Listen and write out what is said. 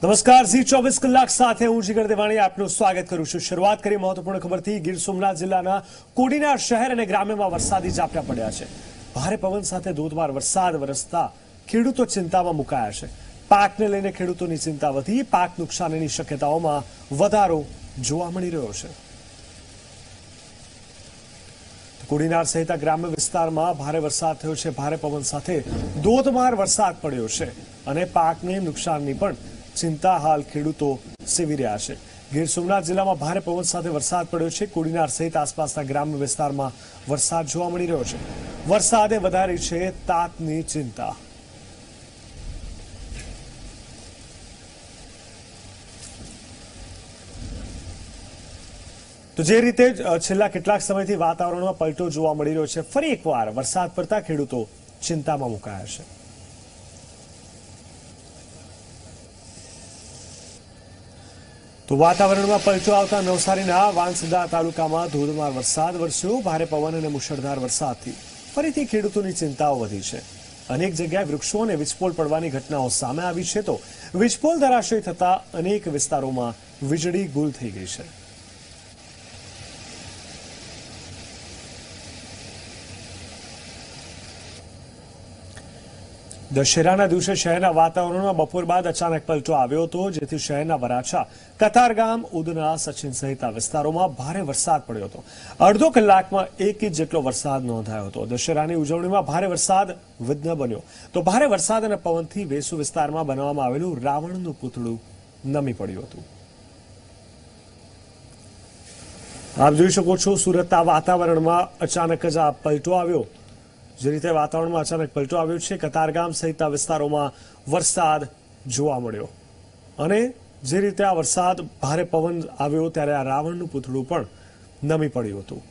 નમસ્કાર ઝી ચોવીસ કલાક સાથે હું જીગર દેવાણી આપનું સ્વાગત કરું છું શરૂઆત કરી મહત્વપૂર્ણ ખબરથી ગીર સોમનાથ જિલ્લાના કોડીના શહેર અને ગ્રામ્યમાં વરસાદી ઝાપટા પડ્યા છે ભારે પવન સાથે ધોધમાર વરસાદ વરસતા ખેડૂતો ચિંતામાં મુકાયા છે પાકને લઈને ખેડૂતોની ચિંતા વધી પાક નુકસાનની શક્યતાઓમાં વધારો જોવા મળી રહ્યો છે કોડીનાર સહિત ગ્રામ્ય વિસ્તારમાં ભારે વરસાદ થયો છે ભારે પવન સાથે ધોધમાર વરસાદ પડ્યો છે અને પાકને નુકસાનની પણ ચિંતા હાલ ખેડૂતો સેવી રહ્યા છે ગીર સોમનાથ જિલ્લામાં ભારે પવન સાથે વરસાદ પડ્યો છે કોડીનાર સહિત આસપાસના ગ્રામ્ય વિસ્તારમાં વરસાદ જોવા મળી રહ્યો છે વરસાદે વધારી છે તાતની ચિંતા તો જે રીતે છેલ્લા કેટલાક સમયથી વાતાવરણમાં પલટો જોવા મળી રહ્યો છે ફરી એકવાર વરસાદ પડતા ખેડૂતો ચિંતામાં મુકાયા છે વાતાવરણમાં પલટો આવતા નવસારીના વાંસદા તાલુકામાં ધોધમાર વરસાદ વરસ્યો ભારે પવન અને મુશળધાર વરસાદથી ફરીથી ખેડૂતોની ચિંતાઓ વધી છે અનેક જગ્યાએ વૃક્ષો અને વીજપોલ પડવાની ઘટનાઓ સામે આવી છે તો વીજપોલ ધરાશય થતા અનેક વિસ્તારોમાં વીજળી ગુલ થઈ ગઈ છે દશેરાના દિવસે શહેરના વાતાવરણમાં બપોર બાદ અચાનક પલટો આવ્યો હતો જેથી શહેરના વરાછા કતારગામ ઉદના સચિન સહિત વિસ્તારોમાં ભારે વરસાદ પડ્યો હતો અડધો કલાકમાં એક ઇંચ જેટલો વરસાદ નોંધાયો હતો દશેરાની ઉજવણીમાં ભારે વરસાદ વિઘ્ન બન્યો તો ભારે વરસાદ અને પવનથી વેસુ વિસ્તારમાં બનાવવામાં આવેલું રાવણનું પૂતળું નમી પડ્યું હતું આપ જોઈ શકો છો સુરતના વાતાવરણમાં અચાનક જ આ પલટો આવ્યો જે રીતે વાતાવરણમાં અચાનક પલટો આવ્યો છે કતારગામ સહિતના વિસ્તારોમાં વરસાદ જોવા મળ્યો અને જે રીતે આ વરસાદ ભારે પવન આવ્યો ત્યારે આ રાવણનું પૂતળું પણ નમી પડ્યું હતું